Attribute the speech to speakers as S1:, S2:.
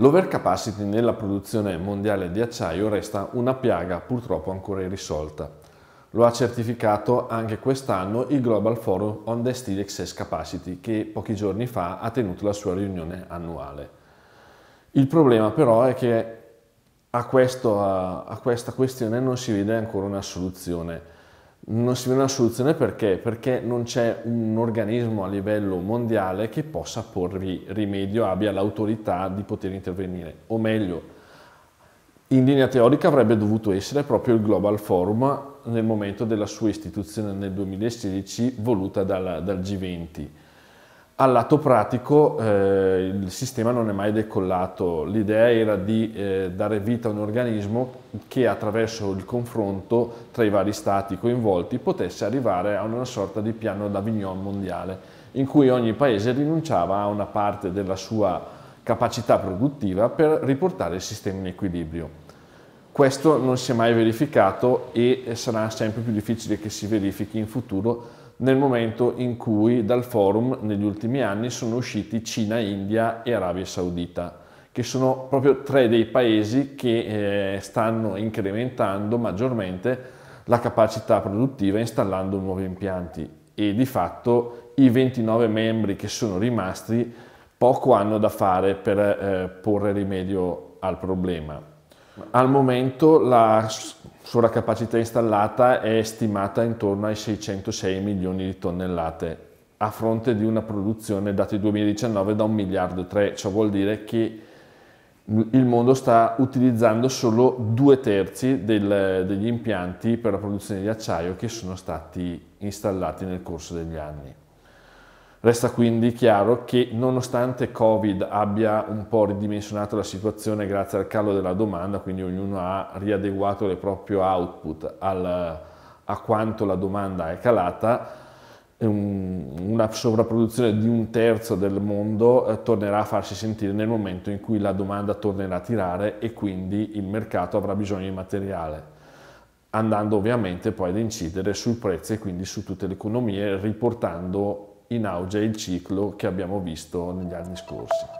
S1: L'overcapacity nella produzione mondiale di acciaio resta una piaga purtroppo ancora irrisolta. Lo ha certificato anche quest'anno il Global Forum on the Steel Excess Capacity che pochi giorni fa ha tenuto la sua riunione annuale. Il problema però è che a, questo, a, a questa questione non si vede ancora una soluzione non si vede una soluzione perché? Perché non c'è un organismo a livello mondiale che possa porvi rimedio, abbia l'autorità di poter intervenire. O meglio, in linea teorica avrebbe dovuto essere proprio il Global Forum nel momento della sua istituzione nel 2016 voluta dal, dal G20 al lato pratico eh, il sistema non è mai decollato, l'idea era di eh, dare vita a un organismo che attraverso il confronto tra i vari stati coinvolti potesse arrivare a una sorta di piano d'Avignon mondiale in cui ogni paese rinunciava a una parte della sua capacità produttiva per riportare il sistema in equilibrio. Questo non si è mai verificato e sarà sempre più difficile che si verifichi in futuro nel momento in cui dal forum negli ultimi anni sono usciti Cina, India e Arabia Saudita, che sono proprio tre dei paesi che eh, stanno incrementando maggiormente la capacità produttiva installando nuovi impianti e di fatto i 29 membri che sono rimasti poco hanno da fare per eh, porre rimedio al problema. Al momento la sulla capacità installata è stimata intorno ai 606 milioni di tonnellate a fronte di una produzione dati 2019 da 1 miliardo e 3, ciò vuol dire che il mondo sta utilizzando solo due terzi del, degli impianti per la produzione di acciaio che sono stati installati nel corso degli anni. Resta quindi chiaro che nonostante Covid abbia un po' ridimensionato la situazione grazie al calo della domanda, quindi ognuno ha riadeguato il proprio output al, a quanto la domanda è calata, una sovrapproduzione di un terzo del mondo eh, tornerà a farsi sentire nel momento in cui la domanda tornerà a tirare e quindi il mercato avrà bisogno di materiale, andando ovviamente poi ad incidere sul prezzo e quindi su tutte le economie, riportando in auge il ciclo che abbiamo visto negli anni scorsi.